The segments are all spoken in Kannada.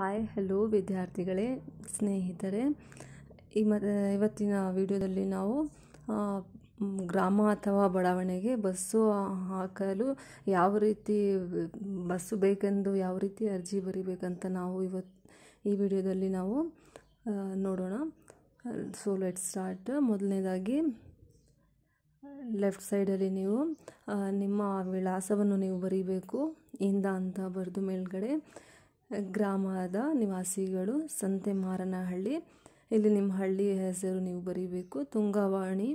ಹಾಯ್ ಹಲೋ ವಿದ್ಯಾರ್ಥಿಗಳೇ ಸ್ನೇಹಿತರೆ ಈ ಮ ಇವತ್ತಿನ ವಿಡಿಯೋದಲ್ಲಿ ನಾವು ಗ್ರಾಮ ಅಥವಾ ಬಡಾವಣೆಗೆ ಬಸ್ಸು ಹಾಕಲು ಯಾವ ರೀತಿ ಬಸ್ಸು ಬೇಕೆಂದು ಯಾವ ರೀತಿ ಅರ್ಜಿ ಬರಿಬೇಕಂತ ನಾವು ಇವತ್ತು ಈ ವಿಡಿಯೋದಲ್ಲಿ ನಾವು ನೋಡೋಣ ಸೋ ಲೆಟ್ ಸ್ಟಾರ್ಟ್ ಮೊದಲನೇದಾಗಿ ಲೆಫ್ಟ್ ಸೈಡಲ್ಲಿ ನೀವು ನಿಮ್ಮ ವಿಳಾಸವನ್ನು ನೀವು ಬರೀಬೇಕು ಇಂದ ಅಂತ ಬರೆದು ಮೇಲ್ಗಡೆ ಗ್ರಾಮದ ನಿವಾಸಿಗಳು ಸಂತೆ ಮಾರನಹಳ್ಳಿ ಇಲ್ಲಿ ನಿಮ್ಮ ಹಳ್ಳಿ ಹೆಸರು ನೀವು ಬರೀಬೇಕು ತುಂಗವಾಣಿ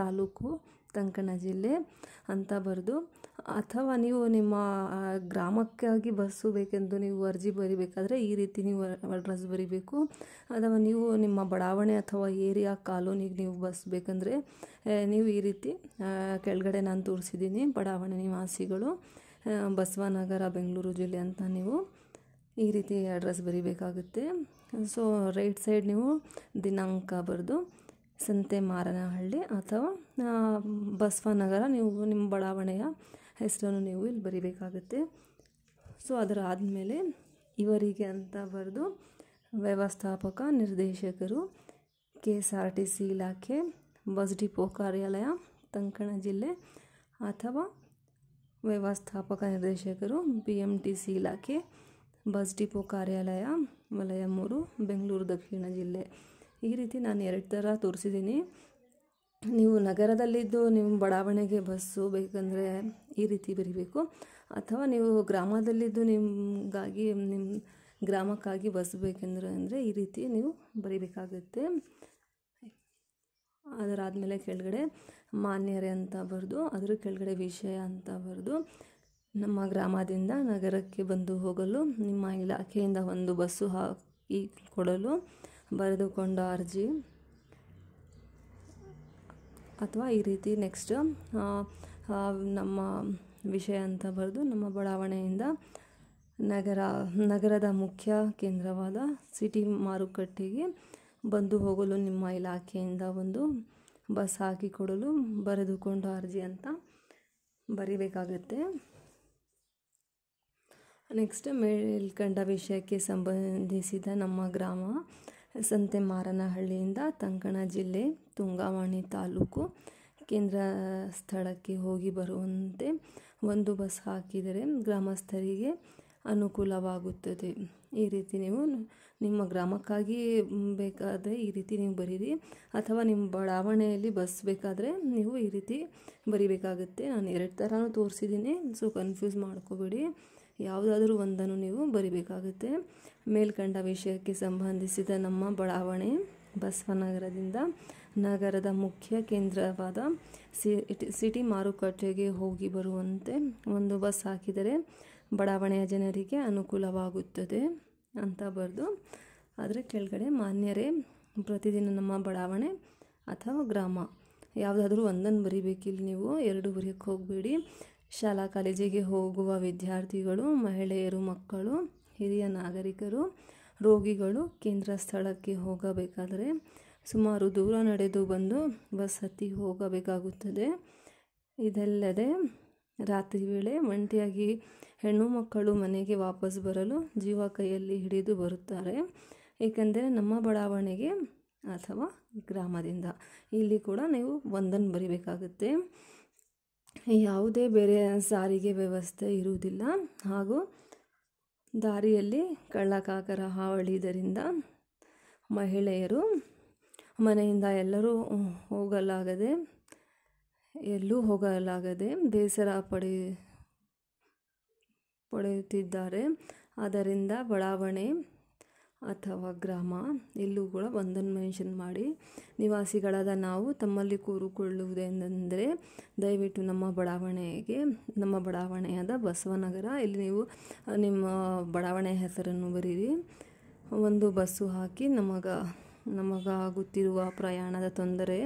ತಾಲೂಕು ತಂಕಣ ಜಿಲ್ಲೆ ಅಂತ ಬರೆದು ಅಥವಾ ನೀವು ನಿಮ್ಮ ಗ್ರಾಮಕ್ಕಾಗಿ ಬಸ್ಸು ಬೇಕೆಂದು ನೀವು ಅರ್ಜಿ ಬರಿಬೇಕಾದ್ರೆ ಈ ರೀತಿ ನೀವು ಅಡ್ರೆಸ್ ಬರಿಬೇಕು ಅಥವಾ ನೀವು ನಿಮ್ಮ ಬಡಾವಣೆ ಅಥವಾ ಏರಿಯಾ ಕಾಲೋನಿಗೆ ನೀವು ಬಸ್ ಬೇಕಂದರೆ ನೀವು ಈ ರೀತಿ ಕೆಳಗಡೆ ನಾನು ತೋರಿಸಿದ್ದೀನಿ ಬಡಾವಣೆ ನಿವಾಸಿಗಳು ಬಸವನಗರ ಬೆಂಗಳೂರು ಜಿಲ್ಲೆ ಅಂತ ನೀವು ಈ ರೀತಿ ಅಡ್ರೆಸ್ ಬರಿಬೇಕಾಗುತ್ತೆ ಸೊ ರೈಟ್ ಸೈಡ್ ನೀವು ದಿನಾಂಕ ಬರೆದು ಸಂತೆ ಮಾರನಹಳ್ಳಿ ಅಥವಾ ಬಸವನಗರ ನೀವು ನಿಮ್ಮ ಬಡಾವಣೆಯ ಹೆಸರನ್ನು ನೀವು ಇಲ್ಲಿ ಬರಿಬೇಕಾಗುತ್ತೆ ಸೊ ಅದರ ಆದಮೇಲೆ ಇವರಿಗೆ ಅಂತ ಬರೆದು ವ್ಯವಸ್ಥಾಪಕ ನಿರ್ದೇಶಕರು K S R T C ಇಲಾಖೆ ಬಸ್ ಡಿಪೋ ಕಾರ್ಯಾಲಯ ತಂಕಣ ಜಿಲ್ಲೆ ಅಥವಾ ವ್ಯವಸ್ಥಾಪಕ ನಿರ್ದೇಶಕರು ಬಿ ಎಮ್ ಟಿ ಸಿ ಇಲಾಖೆ ಬಸ್ ಡಿಪೋ ಕಾರ್ಯಾಲಯ ವಲಯ ಮೂರು ಬೆಂಗಳೂರು ದಕ್ಷಿಣ ಜಿಲ್ಲೆ ಈ ರೀತಿ ನಾನು ಎರಡು ಥರ ತೋರಿಸಿದ್ದೀನಿ ನೀವು ನಗರದಲ್ಲಿದ್ದು ನಿಮ್ಮ ಬಡಾವಣೆಗೆ ಬಸ್ಸು ಬೇಕಂದರೆ ಈ ರೀತಿ ಬರಿಬೇಕು ಅಥವಾ ನೀವು ಗ್ರಾಮದಲ್ಲಿದ್ದು ನಿಮಗಾಗಿ ನಿಮ್ಮ ಗ್ರಾಮಕ್ಕಾಗಿ ಬಸ್ ಬೇಕೆಂದ್ರೆ ಅಂದರೆ ಈ ರೀತಿ ನೀವು ಬರಿಬೇಕಾಗುತ್ತೆ ಅದರಾದಮೇಲೆ ಕೆಳಗಡೆ ಮಾನ್ಯರೇ ಅಂತ ಬರೆದು ಅದರ ಕೆಳಗಡೆ ವಿಷಯ ಅಂತ ಬರೆದು ನಮ್ಮ ಗ್ರಾಮದಿಂದ ನಗರಕ್ಕೆ ಬಂದು ಹೋಗಲು ನಿಮ್ಮ ಇಲಾಖೆಯಿಂದ ಒಂದು ಬಸ್ಸು ಹಾಕಿ ಕೊಡಲು ಬರೆದುಕೊಂಡ ಅರ್ಜಿ ಅಥವಾ ಈ ರೀತಿ ನೆಕ್ಸ್ಟ್ ನಮ್ಮ ವಿಷಯ ಅಂತ ಬರೆದು ನಮ್ಮ ಬಡಾವಣೆಯಿಂದ ನಗರ ನಗರದ ಮುಖ್ಯ ಕೇಂದ್ರವಾದ ಸಿಟಿ ಮಾರುಕಟ್ಟೆಗೆ ಬಂದು ಹೋಗಲು ನಿಮ್ಮ ಇಲಾಖೆಯಿಂದ ಒಂದು ಬಸ್ ಹಾಕಿಕೊಡಲು ಬರೆದುಕೊಂಡ ಅರ್ಜಿ ಅಂತ ಬರಿಬೇಕಾಗುತ್ತೆ ನೆಕ್ಸ್ಟ್ ಮೇಲ್ಕಂಡ ವಿಷಯಕ್ಕೆ ಸಂಬಂಧಿಸಿದ ನಮ್ಮ ಗ್ರಾಮ ಸಂತೆ ಮಾರನಹಳ್ಳಿಯಿಂದ ತಂಕಣ ಜಿಲ್ಲೆ ತುಂಗಾವಣಿ ತಾಲೂಕು ಕೇಂದ್ರ ಸ್ಥಳಕ್ಕೆ ಹೋಗಿ ಬರುವಂತೆ ಒಂದು ಬಸ್ ಹಾಕಿದರೆ ಗ್ರಾಮಸ್ಥರಿಗೆ ಅನುಕೂಲವಾಗುತ್ತದೆ ಈ ರೀತಿ ನೀವು ನಿಮ್ಮ ಗ್ರಾಮಕ್ಕಾಗಿ ಬೇಕಾದರೆ ಈ ರೀತಿ ನೀವು ಬರೀರಿ ಅಥವಾ ನಿಮ್ಮ ಬಡಾವಣೆಯಲ್ಲಿ ಬಸ್ ಬೇಕಾದರೆ ನೀವು ಈ ರೀತಿ ಬರಿಬೇಕಾಗುತ್ತೆ ನಾನು ಎರಡು ಥರನೂ ತೋರಿಸಿದ್ದೀನಿ ಸೊ ಕನ್ಫ್ಯೂಸ್ ಮಾಡ್ಕೋಬೇಡಿ ಯಾವುದಾದ್ರೂ ಒಂದನ್ನು ನೀವು ಬರಿಬೇಕಾಗುತ್ತೆ ಮೇಲ್ಕಂಡ ವಿಷಯಕ್ಕೆ ಸಂಬಂಧಿಸಿದ ನಮ್ಮ ಬಡಾವಣೆ ಬಸವನಗರದಿಂದ ನಗರದ ಮುಖ್ಯ ಕೇಂದ್ರವಾದ ಸಿಟಿ ಮಾರುಕಟ್ಟೆಗೆ ಹೋಗಿ ಬರುವಂತೆ ಒಂದು ಬಸ್ ಹಾಕಿದರೆ ಬಡಾವಣೆಯ ಜನರಿಗೆ ಅನುಕೂಲವಾಗುತ್ತದೆ ಅಂತ ಬರೆದು ಆದರೆ ಕೆಳಗಡೆ ಮಾನ್ಯರೇ ಪ್ರತಿದಿನ ನಮ್ಮ ಬಡಾವಣೆ ಅಥವಾ ಗ್ರಾಮ ಯಾವುದಾದ್ರೂ ಒಂದನ್ನು ಬರಿಬೇಕಿಲ್ಲಿ ನೀವು ಎರಡು ಬರೆಯೋಕ್ಕೆ ಹೋಗಬೇಡಿ ಶಾಲಾ ಕಾಲೇಜಿಗೆ ಹೋಗುವ ವಿದ್ಯಾರ್ಥಿಗಳು ಮಹಿಳೆಯರು ಮಕ್ಕಳು ಹಿರಿಯ ನಾಗರಿಕರು ರೋಗಿಗಳು ಕೇಂದ್ರ ಸ್ಥಳಕ್ಕೆ ಹೋಗಬೇಕಾದರೆ ಸುಮಾರು ದೂರ ನಡೆದು ಬಂದು ಬಸ್ ಹತ್ತಿ ಹೋಗಬೇಕಾಗುತ್ತದೆ ಇದಲ್ಲದೆ ರಾತ್ರಿ ವೇಳೆ ಒಂಟಿಯಾಗಿ ಹೆಣ್ಣು ಮಕ್ಕಳು ಮನೆಗೆ ವಾಪಸ್ ಬರಲು ಜೀವ ಕೈಯಲ್ಲಿ ಹಿಡಿದು ಬರುತ್ತಾರೆ ಏಕೆಂದರೆ ನಮ್ಮ ಬಡಾವಣೆಗೆ ಅಥವಾ ಗ್ರಾಮದಿಂದ ಇಲ್ಲಿ ಕೂಡ ನೀವು ಒಂದನ್ನು ಬರಿಬೇಕಾಗುತ್ತೆ ಯಾವುದೇ ಬೇರೆ ಸಾರಿಗೆ ವ್ಯವಸ್ಥೆ ಇರುವುದಿಲ್ಲ ಹಾಗೂ ದಾರಿಯಲ್ಲಿ ಕಳ್ಳಕಾಕರ ಇದರಿಂದ ಮಹಿಳೆಯರು ಮನೆಯಿಂದ ಎಲ್ಲರೂ ಹೋಗಲಾಗದೆ ಎಲ್ಲೂ ಹೋಗಲಾಗದೆ ಬೇಸರ ಪಡೆ ಪಡೆಯುತ್ತಿದ್ದಾರೆ ಆದ್ದರಿಂದ ಬಡಾವಣೆ ಅಥವಾ ಗ್ರಾಮ ಎಲ್ಲೂ ಕೂಡ ಒಂದನ್ನು ಮೆನ್ಷನ್ ಮಾಡಿ ನಿವಾಸಿಗಳಾದ ನಾವು ತಮ್ಮಲ್ಲಿ ಕೂರುಕೊಳ್ಳುವುದೇನೆಂದರೆ ದಯವಿಟ್ಟು ನಮ್ಮ ಬಡಾವಣೆಗೆ ನಮ್ಮ ಬಡಾವಣೆಯಾದ ಬಸವನಗರ ಇಲ್ಲಿ ನೀವು ನಿಮ್ಮ ಬಡಾವಣೆ ಹೆಸರನ್ನು ಬರೀರಿ ಒಂದು ಬಸ್ಸು ಹಾಕಿ ನಮಗ ನಮಗಾಗುತ್ತಿರುವ ಪ್ರಯಾಣದ ತೊಂದರೆ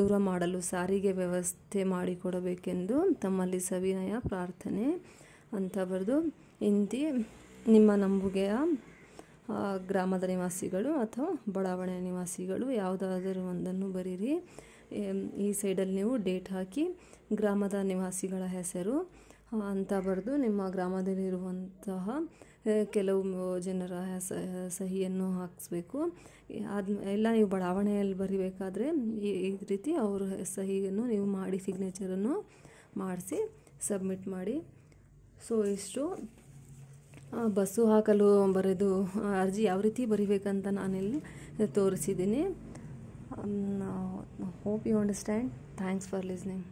ದೂರ ಮಾಡಲು ಸಾರಿಗೆ ವ್ಯವಸ್ಥೆ ಮಾಡಿಕೊಡಬೇಕೆಂದು ತಮ್ಮಲ್ಲಿ ಸವಿನಯ ಪ್ರಾರ್ಥನೆ ಅಂತ ಬರೆದು ಇಂತಿ ನಿಮ್ಮ ನಂಬುಗೆಯ ಗ್ರಾಮದ ನಿವಾಸಿಗಳು ಅಥವಾ ಬಡಾವಣೆ ನಿವಾಸಿಗಳು ಯಾವುದಾದರೂ ಒಂದನ್ನು ಬರೀರಿ ಈ ಸೈಡಲ್ಲಿ ನೀವು ಡೇಟ್ ಹಾಕಿ ಗ್ರಾಮದ ನಿವಾಸಿಗಳ ಹೆಸರು ಅಂತ ಬರೆದು ನಿಮ್ಮ ಗ್ರಾಮದಲ್ಲಿರುವಂತಹ ಕೆಲವು ಜನರ ಹೆಸ ಸಹಿಯನ್ನು ಹಾಕಿಸ್ಬೇಕು ಅದು ಎಲ್ಲ ನೀವು ಬಡಾವಣೆಯಲ್ಲಿ ಬರೀಬೇಕಾದ್ರೆ ಈ ರೀತಿ ಅವರು ಸಹಿಯನ್ನು ನೀವು ಮಾಡಿ ಸಿಗ್ನೇಚರನ್ನು ಮಾಡಿಸಿ ಸಬ್ಮಿಟ್ ಮಾಡಿ ಸೊ ಇಷ್ಟು ಬಸ್ಸು ಹಾಕಲು ಬರೆದು ಅರ್ಜಿ ಯಾವ ರೀತಿ ಬರೀಬೇಕಂತ ನಾನಿಲ್ಲಿ ತೋರಿಸಿದ್ದೀನಿ hope you understand thanks for listening